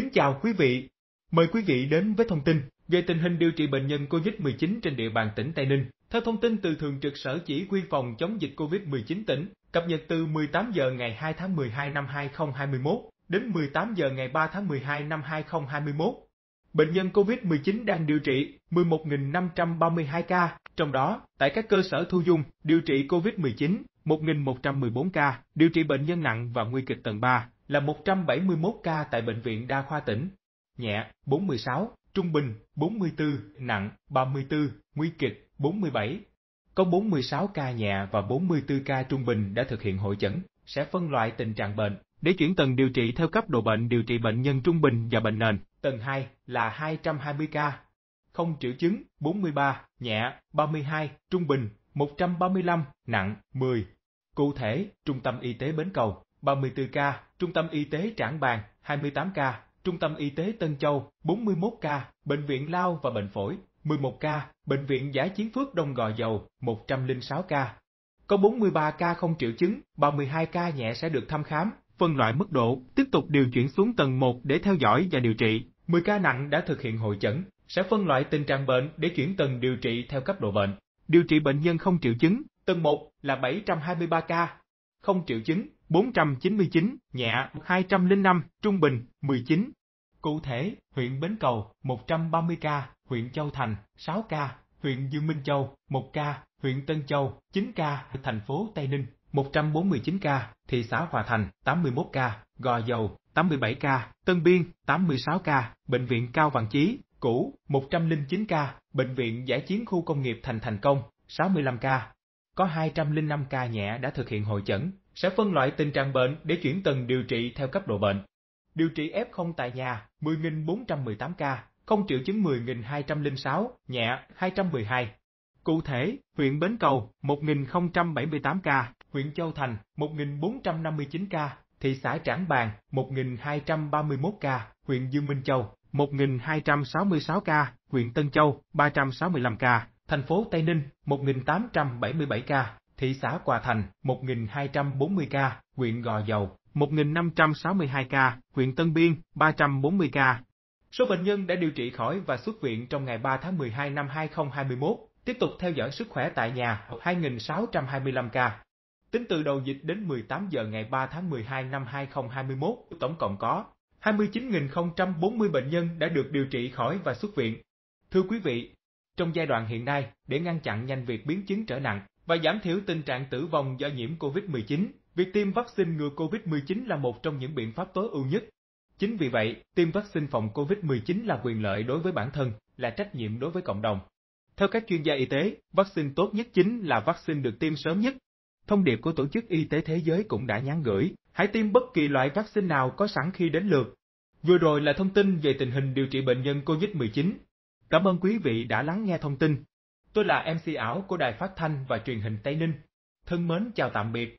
Kính chào quý vị. Mời quý vị đến với thông tin về tình hình điều trị bệnh nhân COVID-19 trên địa bàn tỉnh Tây Ninh. Theo thông tin từ Thường trực Sở Chỉ huy phòng chống dịch COVID-19 tỉnh, cập nhật từ 18 giờ ngày 2 tháng 12 năm 2021 đến 18 giờ ngày 3 tháng 12 năm 2021. Bệnh nhân COVID-19 đang điều trị 11.532 ca, trong đó tại các cơ sở thu dung điều trị COVID-19 1.114 ca, điều trị bệnh nhân nặng và nguy kịch tầng 3 là 171 ca tại Bệnh viện Đa khoa tỉnh, nhẹ 46, trung bình 44, nặng 34, nguy kịch 47. Có 46 ca nhẹ và 44 ca trung bình đã thực hiện hội chẩn, sẽ phân loại tình trạng bệnh để chuyển tầng điều trị theo cấp độ bệnh điều trị bệnh nhân trung bình và bệnh nền. Tầng 2 là 220 ca, không triệu chứng 43, nhẹ 32, trung bình 135, nặng 10. Cụ thể, Trung tâm Y tế Bến Cầu 34 ca, Trung tâm Y tế Trảng Bàng 28 ca, Trung tâm Y tế Tân Châu 41 ca, Bệnh viện Lao và Bệnh Phổi 11 ca, Bệnh viện Giải Chiến Phước Đông Gò Dầu 106 ca. Có 43 ca không triệu chứng, 32 ca nhẹ sẽ được thăm khám, phân loại mức độ, tiếp tục điều chuyển xuống tầng 1 để theo dõi và điều trị. 10 ca nặng đã thực hiện hội chẩn, sẽ phân loại tình trạng bệnh để chuyển tầng điều trị theo cấp độ bệnh. Điều trị bệnh nhân không triệu chứng, tầng 1 là 723 ca, không triệu chứng 499, nhẹ 205, trung bình 19. Cụ thể, huyện Bến Cầu 130 ca, huyện Châu Thành 6 ca, huyện Dương Minh Châu 1 ca, huyện Tân Châu 9 ca, thành phố Tây Ninh 149 ca, thị xã Hòa Thành 81 ca, Gò Dầu 87 ca, Tân Biên 86 ca, bệnh viện Cao Vạn Chí, Cũ 109 ca, bệnh viện Giải chiến khu công nghiệp Thành Thành Công 65 ca, có 205 ca nhẹ đã thực hiện hội chẩn, sẽ phân loại tình trạng bệnh để chuyển tầng điều trị theo cấp độ bệnh. Điều trị F0 tại nhà 10.418 ca, không triệu chứng 10.206, nhẹ 212. Cụ thể, huyện Bến Cầu 1.078 ca, huyện Châu Thành 1.459 ca, thị xã Trảng Bàng 1.231 ca, huyện Dương Minh Châu 1.266 ca, huyện Tân Châu 365 ca, thành phố Tây Ninh 1.877 ca, thị xã Quà Thành 1.240 ca, huyện Gò Dầu 1.562 ca, huyện Tân Biên 340 ca. Số bệnh nhân đã điều trị khỏi và xuất viện trong ngày 3 tháng 12 năm 2021, tiếp tục theo dõi sức khỏe tại nhà 2.625 ca. Tính từ đầu dịch đến 18 giờ ngày 3 tháng 12 năm 2021, tổng cộng có 29.040 bệnh nhân đã được điều trị khỏi và xuất viện. Thưa quý vị, trong giai đoạn hiện nay, để ngăn chặn nhanh việc biến chứng trở nặng và giảm thiểu tình trạng tử vong do nhiễm COVID-19, việc tiêm vaccine ngừa COVID-19 là một trong những biện pháp tối ưu nhất. Chính vì vậy, tiêm vaccine phòng COVID-19 là quyền lợi đối với bản thân, là trách nhiệm đối với cộng đồng. Theo các chuyên gia y tế, vaccine tốt nhất chính là vaccine được tiêm sớm nhất. Thông điệp của Tổ chức Y tế Thế giới cũng đã nhắn gửi, hãy tiêm bất kỳ loại vaccine nào có sẵn khi đến lượt. Vừa rồi là thông tin về tình hình điều trị bệnh nhân COVID-19 Cảm ơn quý vị đã lắng nghe thông tin. Tôi là MC ảo của Đài Phát Thanh và Truyền hình Tây Ninh. Thân mến chào tạm biệt.